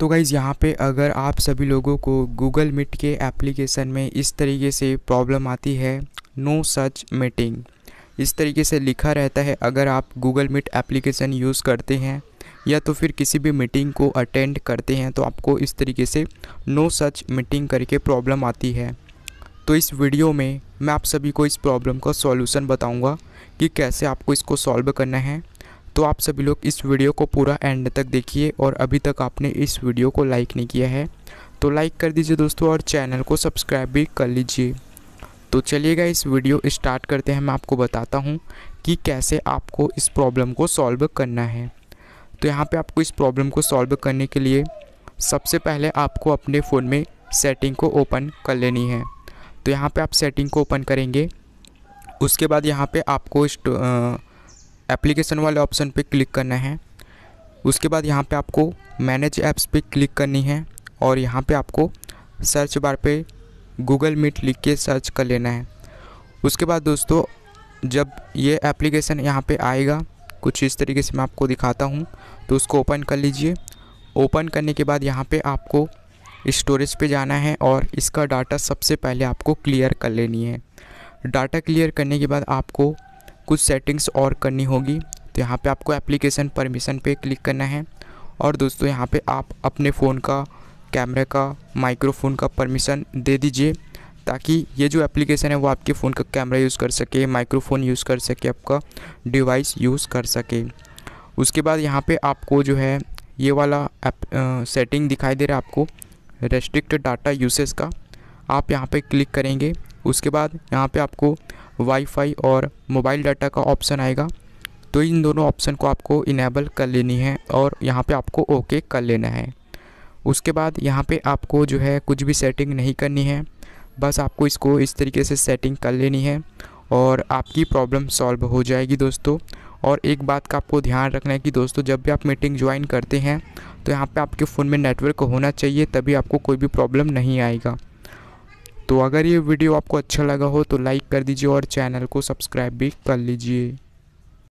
तो गाइज़ यहाँ पे अगर आप सभी लोगों को गूगल मीट के एप्लीकेशन में इस तरीके से प्रॉब्लम आती है नो सच मीटिंग इस तरीके से लिखा रहता है अगर आप गूगल मीट एप्लीकेशन यूज़ करते हैं या तो फिर किसी भी मीटिंग को अटेंड करते हैं तो आपको इस तरीके से नो सच मीटिंग करके प्रॉब्लम आती है तो इस वीडियो में मैं आप सभी को इस प्रॉब्लम का सॉल्यूशन बताऊंगा कि कैसे आपको इसको सॉल्व करना है तो आप सभी लोग इस वीडियो को पूरा एंड तक देखिए और अभी तक आपने इस वीडियो को लाइक नहीं किया है तो लाइक कर दीजिए दोस्तों और चैनल को सब्सक्राइब भी कर लीजिए तो चलिएगा इस वीडियो स्टार्ट करते हैं मैं आपको बताता हूँ कि कैसे आपको इस प्रॉब्लम को सॉल्व करना है तो यहाँ पे आपको इस प्रॉब्लम को सॉल्व करने के लिए सबसे पहले आपको अपने फ़ोन में सेटिंग को ओपन कर लेनी है तो यहाँ पे आप सेटिंग को ओपन करेंगे उसके बाद यहाँ पे आपको एप्लीकेशन वाले ऑप्शन पे क्लिक करना है उसके बाद यहाँ पे आपको मैनेज ऐप्स पे क्लिक करनी है और यहाँ पे आपको सर्च बार पे गूगल मीट लिख के सर्च कर लेना है उसके बाद दोस्तों जब ये एप्लीकेशन यहाँ पे आएगा कुछ इस तरीके से मैं आपको दिखाता हूँ तो उसको ओपन कर लीजिए ओपन करने के बाद यहाँ पे आपको स्टोरेज पे जाना है और इसका डाटा सबसे पहले आपको क्लियर कर लेनी है डाटा क्लियर करने के बाद आपको कुछ सेटिंग्स और करनी होगी तो यहाँ पे आपको एप्लीकेशन परमिशन पे क्लिक करना है और दोस्तों यहाँ पे आप अपने फ़ोन का कैमरे का माइक्रोफोन का परमिशन दे दीजिए ताकि ये जो एप्लीकेशन है वो आपके फ़ोन का कैमरा यूज़ कर सके माइक्रोफोन यूज़ कर सके आपका डिवाइस यूज़ कर सके उसके बाद यहाँ पे आपको जो है ये वाला आ, सेटिंग दिखाई दे रहा है आपको रेस्ट्रिक्ट डाटा यूसेज का आप यहाँ पे क्लिक करेंगे उसके बाद यहाँ पे आपको वाईफाई और मोबाइल डाटा का ऑप्शन आएगा तो इन दोनों ऑप्शन को आपको इनेबल कर लेनी है और यहाँ पे आपको ओके कर लेना है उसके बाद यहाँ पे आपको जो है कुछ भी सेटिंग नहीं करनी है बस आपको इसको इस तरीके से सेटिंग कर लेनी है और आपकी प्रॉब्लम सॉल्व हो जाएगी दोस्तों और एक बात का आपको ध्यान रखना है कि दोस्तों जब भी आप मीटिंग ज्वाइन करते हैं तो यहाँ पे आपके फ़ोन में नेटवर्क होना चाहिए तभी आपको कोई भी प्रॉब्लम नहीं आएगा तो अगर ये वीडियो आपको अच्छा लगा हो तो लाइक कर दीजिए और चैनल को सब्सक्राइब भी कर लीजिए